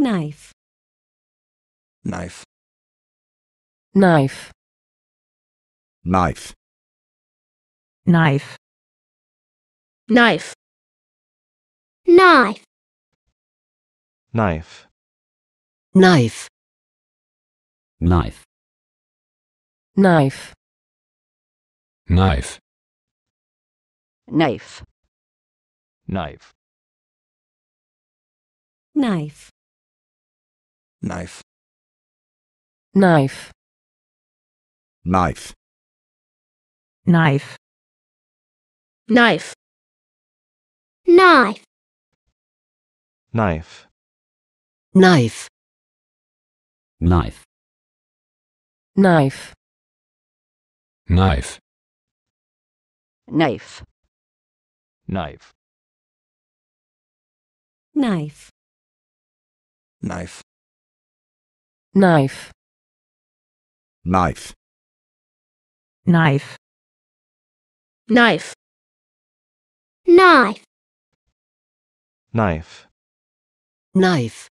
knife knife knife knife knife knife knife knife knife knife knife knife knife knife knife knife knife knife knife knife knife knife knife knife knife knife knife knife knife knife knife knife knife knife knife knife knife